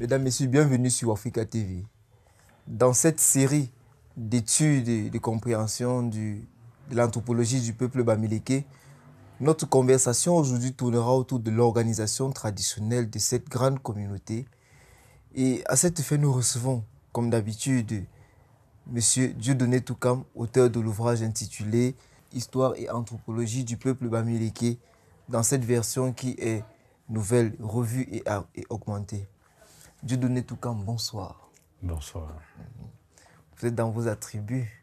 Mesdames, Messieurs, bienvenue sur Africa TV. Dans cette série d'études et de compréhension de l'anthropologie du peuple bamileke, notre conversation aujourd'hui tournera autour de l'organisation traditionnelle de cette grande communauté. Et à cette fin, nous recevons, comme d'habitude, M. Dieudonné Toukam, auteur de l'ouvrage intitulé Histoire et anthropologie du peuple bamileke, dans cette version qui est nouvelle, revue et augmentée. Dieu donné tout comme bonsoir. Bonsoir. Vous êtes dans vos attributs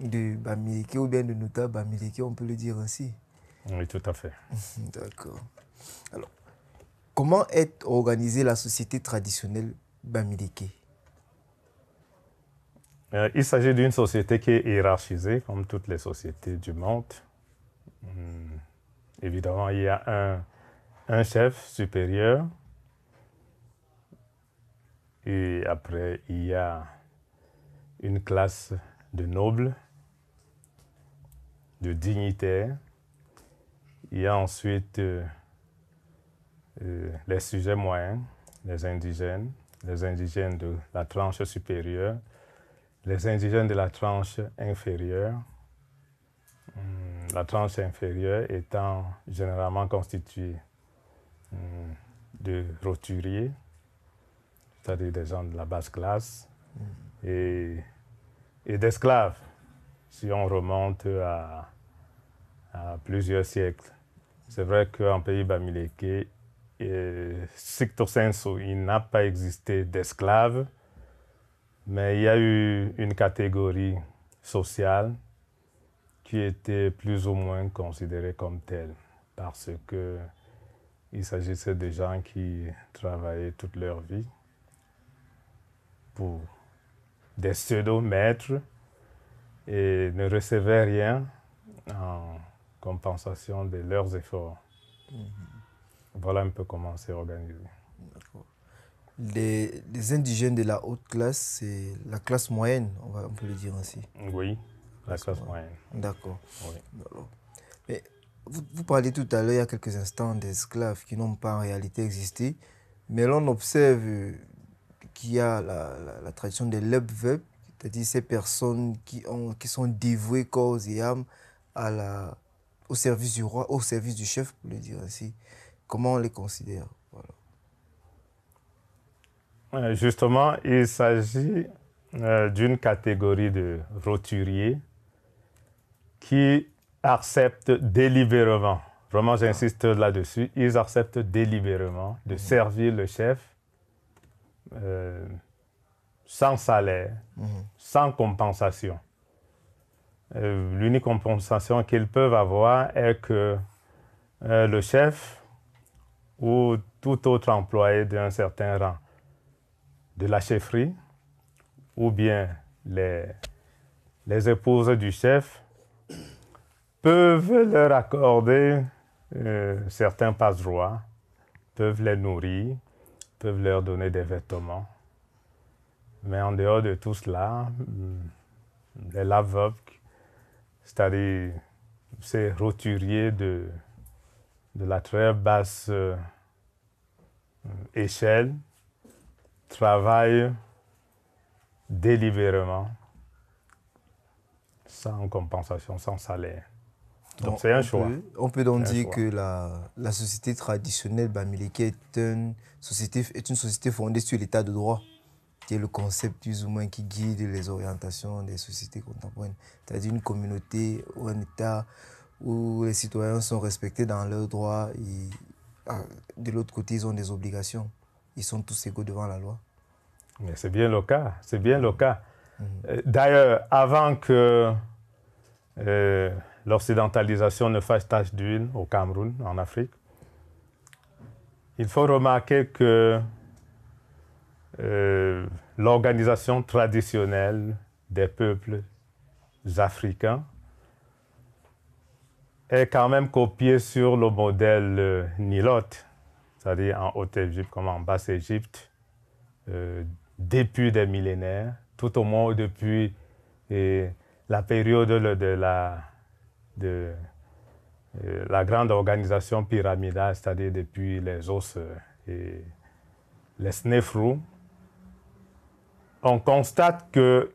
de Bamileke ou bien de Nota Bamileke, on peut le dire ainsi. Oui, tout à fait. D'accord. Alors, comment est organisée la société traditionnelle Bamileke euh, Il s'agit d'une société qui est hiérarchisée, comme toutes les sociétés du monde. Hum, évidemment, il y a un chef supérieur et après, il y a une classe de nobles, de dignitaires. Il y a ensuite euh, euh, les sujets moyens, les indigènes, les indigènes de la tranche supérieure, les indigènes de la tranche inférieure. Hmm, la tranche inférieure étant généralement constituée hmm, de roturiers, c'est-à-dire des gens de la basse classe, mm. et, d'esclaves, si on remonte à, à plusieurs siècles. C'est vrai qu'en pays bamileke, et sensu, il n'a pas existé d'esclaves, mais il y a eu une catégorie sociale qui était plus ou moins considérée comme telle, parce que il s'agissait de gens qui travaillaient toute leur vie des pseudo-maîtres et ne recevaient rien en compensation de leurs efforts. Mhm. Voilà un peu comment c'est organisé. Les, indigènes de la haute classe, c'est la classe moyenne, on, va, peut le dire ainsi. Oui, la classe, moyenne. D'accord. vous, vous parliez tout à l'heure, il y a quelques instants, d'esclaves qui n'ont pas en réalité existé, mais l'on observe qui a la, la, tradition des Lebveb, c'est-à-dire ces personnes qui, ont, qui sont dévouées corps et âme à la, au service du roi, au service du chef, pour le dire ainsi. Comment on les considère voilà. Justement, il s'agit euh, d'une catégorie de roturiers qui acceptent délibérément, vraiment j'insiste là-dessus, ils acceptent délibérément de mmh. servir le chef euh, sans salaire, mhm. sans compensation. Euh, l'unique compensation qu'ils peuvent avoir est que euh, le chef ou tout autre employé d'un certain rang de la chefferie ou bien les, les épouses du chef peuvent leur accorder certains passe-droits, peuvent les nourrir, peuvent leur donner des vêtements. Mais en dehors de tout cela, mm, les laveurs, c'est-à-dire ces roturiers de, de la très basse euh, échelle, travaillent délibérément, sans compensation, sans salaire. Donc c'est un choix. on peut donc dire que la, société traditionnelle bamileke est une société, est une société fondée sur l'état de droit, qui est le concept plus ou moins qui guide les orientations des sociétés contemporaines. C'est-à-dire une communauté ou un état où les citoyens sont respectés dans leurs droits et ah, de l'autre côté, ils ont des obligations. Ils sont tous égaux devant la loi. Mais c'est bien le cas, c'est bien le cas. Mm. Euh, d'ailleurs, avant que euh, l'occidentalisation ne fasse tache d'huile au Cameroun, en Afrique. Il faut remarquer que euh, l'organisation traditionnelle des peuples africains est quand même copiée sur le modèle euh, nilote, c'est-à-dire en Haute-Égypte comme en Basse-Égypte, euh, depuis des millénaires, tout au moins depuis la période de la de euh, la grande organisation pyramidale, c'est-à-dire depuis les os euh, et les snefrous, on constate que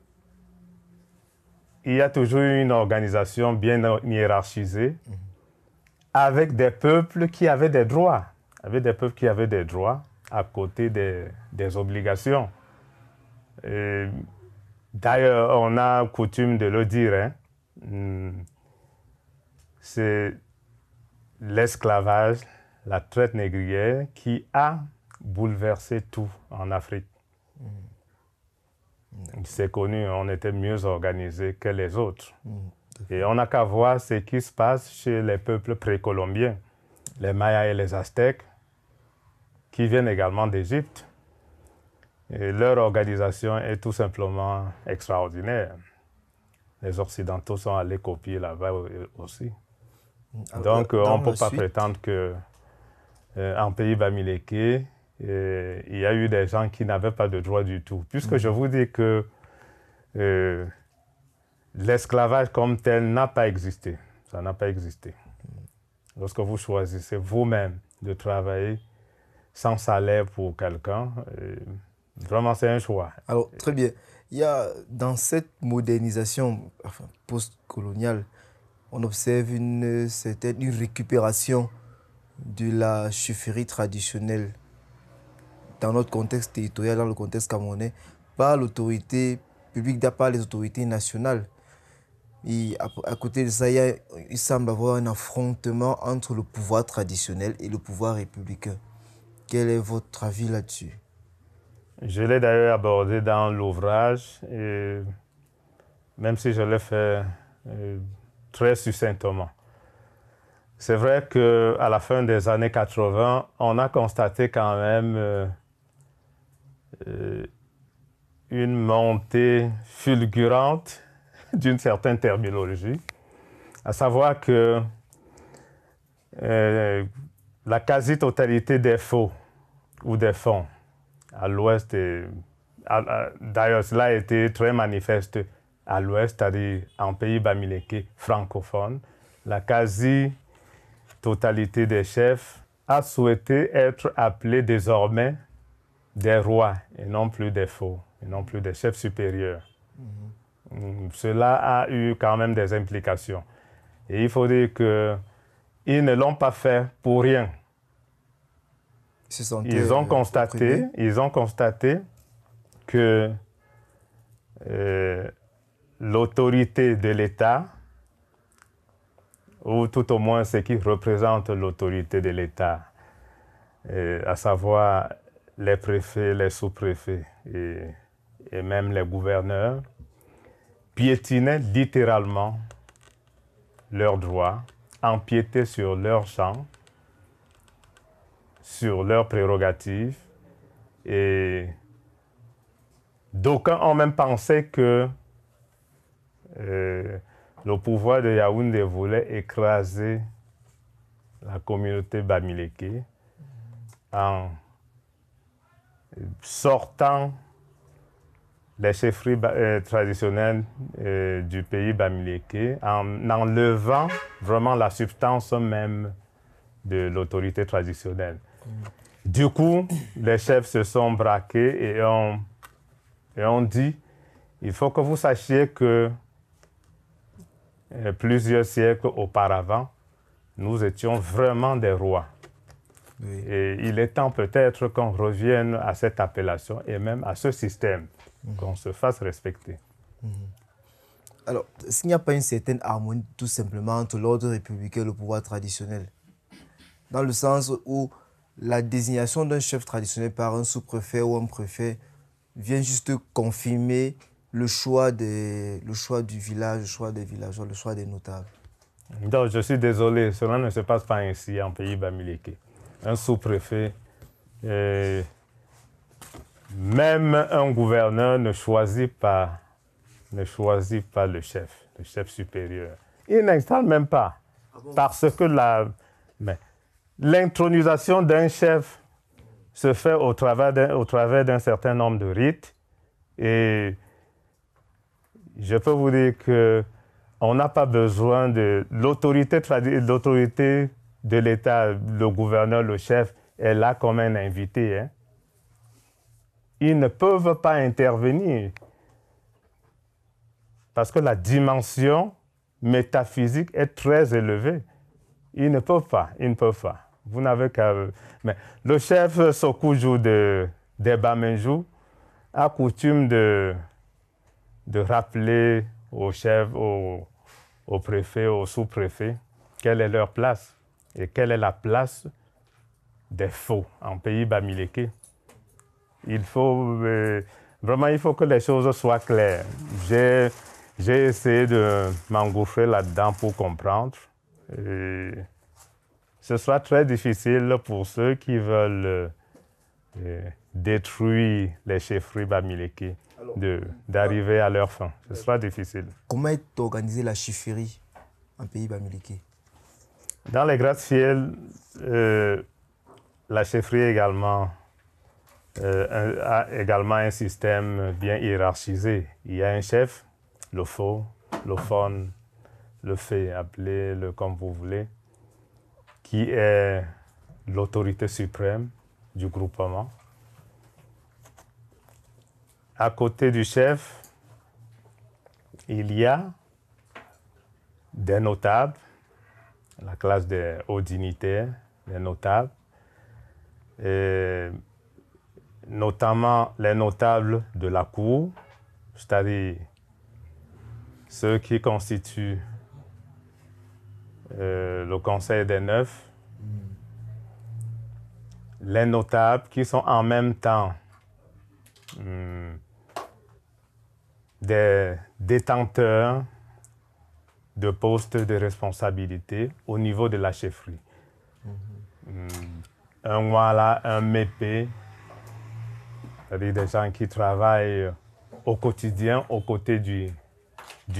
il y a toujours une organisation bien hiérarchisée avec des peuples qui avaient des droits, avec des peuples qui avaient des droits à côté des, obligations. D'ailleurs, on a coutume de le dire, hein, hmm c'est l'esclavage, la traite négrière qui a bouleversé tout en Afrique. C'est hmm. connu, on était mieux organisé que les autres. Hmm, et on n'a qu'à voir ce qui se passe chez les peuples précolombiens, les Mayas et les Aztèques, qui viennent également d'Égypte. Et leur organisation est tout simplement extraordinaire. Les Occidentaux sont allés copier là-bas aussi. Ah, Donc, on ne peut pas prétendre qu'en euh, pays bamileke, euh, il y a eu des gens qui n'avaient pas de droit du tout. Puisque je mm. vous dis que euh, l'esclavage comme tel n'a pas existé. Ça n'a pas existé. Mm. Lorsque vous choisissez vous-même de travailler sans salaire pour quelqu'un, vraiment c'est un choix. Alors, très bien. Il y a dans cette modernisation post-coloniale, on observe une euh, certaine récupération de la chefferie traditionnelle dans notre contexte territorial, dans le contexte camerounais, par l'autorité publique, par les autorités nationales. Et à, côté de ça, il, a, semble avoir un affrontement entre le pouvoir traditionnel et le pouvoir républicain. Quel est votre avis là-dessus Je l'ai d'ailleurs abordé dans l'ouvrage, même si je l'ai fait euh, très succinctement. C'est vrai qu'à la fin des années 80, on a constaté quand même euh, euh, une montée fulgurante d'une certaine terminologie, à savoir que euh, la quasi-totalité des faux ou des fonds à l'ouest, d'ailleurs cela a été très manifeste à l'ouest, c'est-à-dire en pays bamileke francophone, la quasi-totalité des chefs a souhaité être appelés désormais des rois et non plus des faux, et non plus des chefs supérieurs. Mm-hmm. Cela a eu quand même des implications. Et il faut dire que ils ne l'ont pas fait pour rien. Ils, ils ont euh, constaté, ils ont constaté que euh, l'autorité de l'État, ou tout au moins ce qui représente l'autorité de l'État, euh, à savoir les préfets, les sous-préfets et, même les gouverneurs, piétinaient littéralement leurs droits, empiétaient sur leur champ, sur leurs prérogatives, et d'aucuns ont même pensé que euh, le pouvoir de Yaoundé voulait écraser la communauté Bamileke en sortant les chefferies traditionnels euh, traditionnelles euh, du pays Bamileke, en enlevant vraiment la substance même de l'autorité traditionnelle. Du coup, les chefs se sont braqués et et ont dit, il faut que vous sachiez que euh, plusieurs siècles auparavant, nous étions vraiment des rois. Et il est temps peut-être qu'on revienne à cette appellation et même à ce système, mhm. qu'on se fasse respecter. Mhm. Alors, s'il n'y a pas une certaine harmonie tout simplement entre l'ordre républicain et le pouvoir traditionnel, dans le sens où la désignation d'un chef traditionnel par un sous-préfet ou un préfet vient juste confirmer le choix, des, le choix du village, le choix des villageois, le choix des notables. Donc, je suis désolé, cela ne se passe pas ainsi en pays bamileke. Un sous-préfet, euh, même un gouverneur ne choisit pas, ne choisit pas le chef, le chef supérieur. Il n'installe même pas. Ah parce que la, l'intronisation d'un chef se fait au travers d'un, au travers d'un certain nombre de rites. Et je peux vous dire que on n'a pas besoin de l'autorité l'autorité de l'État, le gouverneur, le chef est là comme un invité. Hein. Ils ne peuvent pas intervenir parce que la dimension métaphysique est très élevée. Ils ne peuvent pas, ils ne peuvent pas. Vous n'avez qu'à... Mais le chef Sokoujou de, de Bamenjou a coutume de, de rappeler aux chefs, aux, préfets, aux sous-préfets, quelle est leur place et quelle est la place des faux en pays bamileke. Il faut euh, vraiment il faut que les choses soient claires. J'ai essayé de m'engouffrer là-dedans pour comprendre. ce sera très difficile pour ceux qui veulent euh, détruire les chefferies bamileke. Bah, d'arriver à leur fin. Ce bah, sera difficile. Comment est organisée la chifferie en pays bamileke Dans les gratte-ciels, euh, la chefferie également euh, a également un système bien hiérarchisé. Il y a un chef, le faux, le faune, le fait, appelez-le comme vous voulez, qui est l'autorité suprême du groupement à côté du chef, il y a des notables, la classe des hauts dignitaires, des notables, notamment les notables de la cour, c'est-à-dire ceux qui constituent euh, le Conseil des Neufs, mm. les notables qui sont en même temps Hmm. des détenteurs de postes de responsabilité au niveau de la chefferie. Hmm. Hmm. Un Wala, un MEP, c'est-à-dire des gens qui travaillent au quotidien aux côtés du,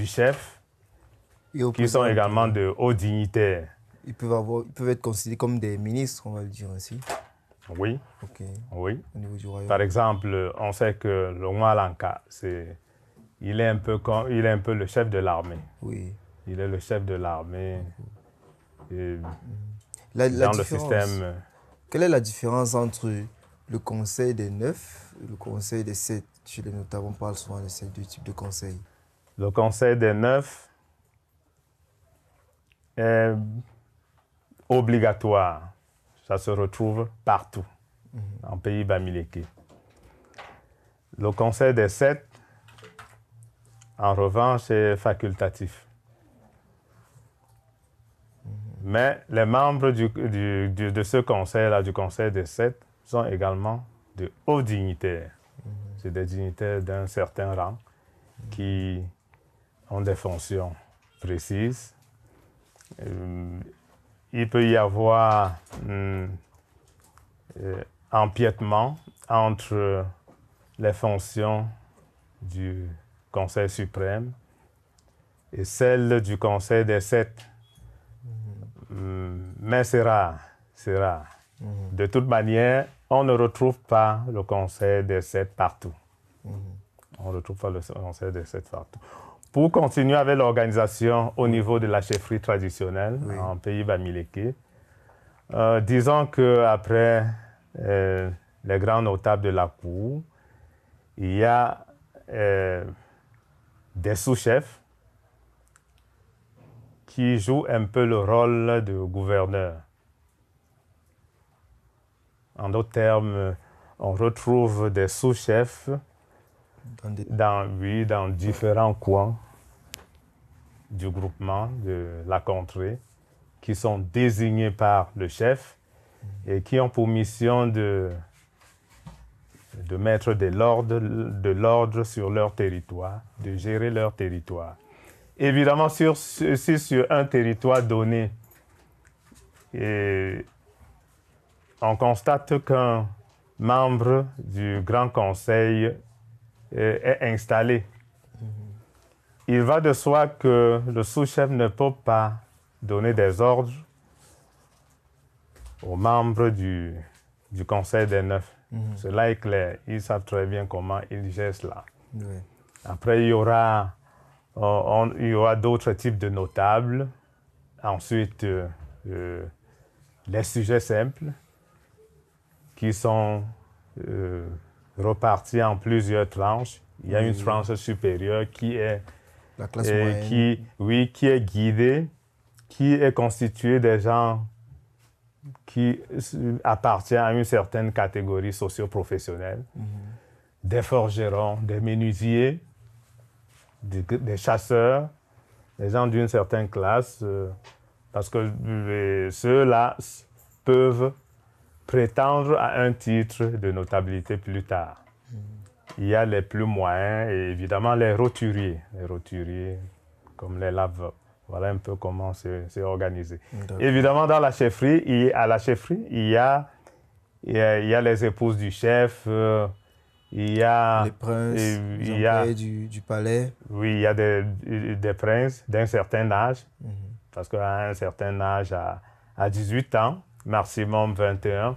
chef, Et qui sont également de hauts dignitaires. Ils peuvent, ils peuvent être considérés comme des ministres, on va le dire ainsi. Oui. Oui. Par exemple, on sait que le roi Lanka, c'est, il, est un peu il est un peu le chef de l'armée. Oui. Il est le chef de l'armée. Mhm. dans le système. Quelle est la différence entre le conseil des neuf et le conseil des sept Chez les notables, on parle souvent de ces deux types de conseils. Le conseil des neuf est obligatoire ça se retrouve partout, en pays Bamileke. Le conseil des sept, en revanche, est facultatif. Mais les membres de ce conseil-là, du conseil des sept, sont également de hauts dignitaires. C'est des dignitaires d'un certain rang qui ont des fonctions précises. Euh, il peut y avoir hum, empiètement entre les fonctions du Conseil suprême et celles du Conseil des sept. Hmm, mais c'est rare, c'est rare. Hmm. De toute manière, on ne retrouve pas le Conseil des sept partout. Hmm. On ne retrouve pas le Conseil des sept partout. Pour continuer avec l'organisation au niveau de la chefferie traditionnelle en pays Bamileke, euh, disons qu'après euh, les grands notables de la cour, il y a euh, des sous-chefs qui jouent un peu le rôle de gouverneur. En d'autres termes, on retrouve des sous-chefs dans oui, dans différents coins du groupement, de la contrée, qui sont désignés par le chef et qui ont pour mission de, de mettre de l'ordre sur leur territoire, de gérer leur territoire. Évidemment, sur, si sur un territoire donné, on constate qu'un membre du Grand Conseil euh, est installé. Il va de soi que le sous-chef ne peut pas donner des ordres aux membres du, du Conseil des Neuf. Mhm. Cela est clair. Ils savent très bien comment ils gèrent cela. Après, il y aura, euh, aura d'autres types de notables. Ensuite, euh, les sujets simples qui sont reparti en plusieurs tranches. Il y a une mm. tranche supérieure qui est, euh, qui, oui, qui est guidée, qui est constituée des gens qui appartiennent à une certaine catégorie socioprofessionnelle. professionnelle mm-hmm. des forgerons, des menuisiers, des, chasseurs, des gens d'une certaine classe, euh, parce que ceux-là peuvent prétendre à un titre de notabilité plus tard. Il y a les plus moyens et évidemment les roturiers, les roturiers comme les laveurs. Voilà un peu comment c'est organisé. Évidemment, dans la chefferie, à la chefferie, il y, a, il y a, les épouses du chef, euh, il y a... Les princes, il y a, du, du, palais. Oui, il y a des, des princes d'un certain âge, mhm. parce qu'à un certain âge, à, à 18 ans, maximum 21,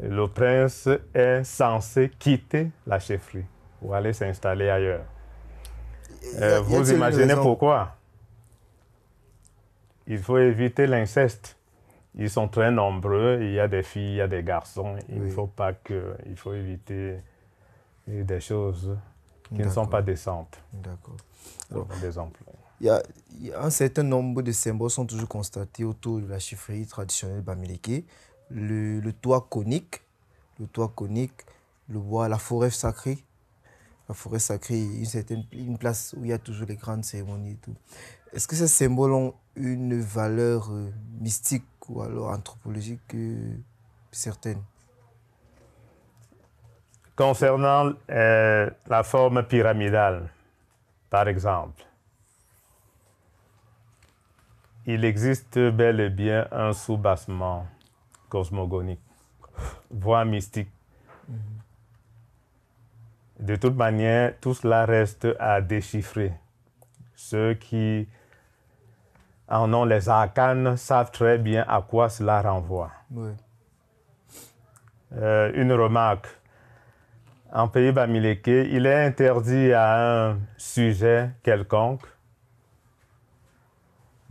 le prince est censé quitter la chefferie ou aller s'installer ailleurs. Euh, vous imaginez pourquoi Il faut éviter l'inceste. Ils sont très nombreux, il y a des filles, il y a des garçons. Il ne faut pas que. Il faut éviter des choses qui ne sont pas décentes. D'accord. Des emplois. Il y a un certain nombre de symboles sont toujours constatés autour de la chiffrerie traditionnelle bamileke. Le, toit conique, le toit conique, le bois, la forêt sacrée. La forêt sacrée, une une place où il y a toujours les grandes cérémonies Est-ce que ces symboles ont une valeur euh, mystique ou alors anthropologique euh, certaine Concernant euh, la forme pyramidale, par exemple, il existe bel et bien un soubassement cosmogonique, voie mystique. Mhm. De toute manière, tout cela reste à déchiffrer. Ceux qui en ont les arcanes savent très bien à quoi cela renvoie. Euh, une remarque. En pays bamileke, il est interdit à un sujet quelconque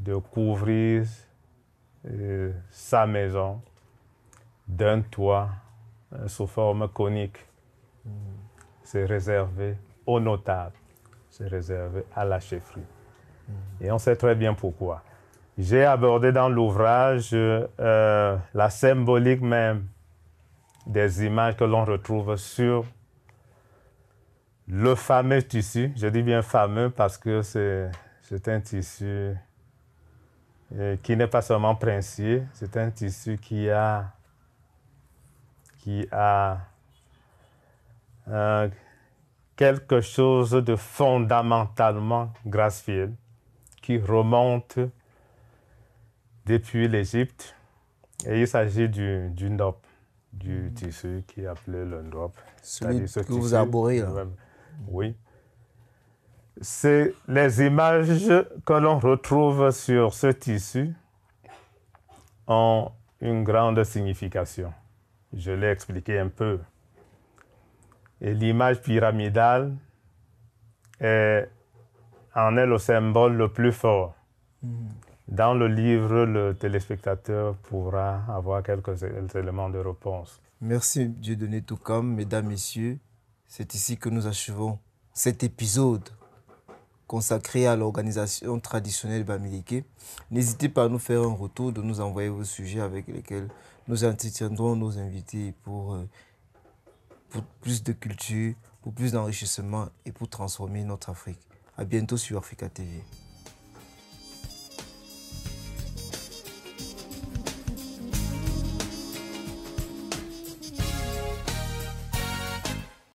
de couvrir euh, sa maison d'un toit sous forme conique. Mm. C'est réservé aux notables, c'est réservé à la chefferie. Mm. Et on sait très bien pourquoi. J'ai abordé dans l'ouvrage euh, la symbolique même des images que l'on retrouve sur le fameux tissu. Je dis bien fameux parce que c'est un tissu euh, qui n'est pas seulement princier, c'est un tissu qui a, qui a euh, quelque chose de fondamentalement grassfield qui remonte depuis l'Égypte. Et il s'agit du, du ndop, du mm. tissu qui est appelé le ndop. Celui que vous arborez. Oui c'est les images que l'on retrouve sur ce tissu ont une grande signification. Je l'ai expliqué un peu. Et l'image pyramidale est, en est le symbole le plus fort. Hmm. Dans le livre, le téléspectateur pourra avoir quelques éléments de réponse. Merci Dieu donné tout comme, mesdames, messieurs. C'est ici que nous achevons cet épisode consacré à l'organisation traditionnelle Bamileke. N'hésitez pas à nous faire un retour, de nous envoyer vos sujets avec lesquels nous entretiendrons nos invités pour, euh, pour plus de culture, pour plus d'enrichissement et pour transformer notre Afrique. À bientôt sur Africa TV.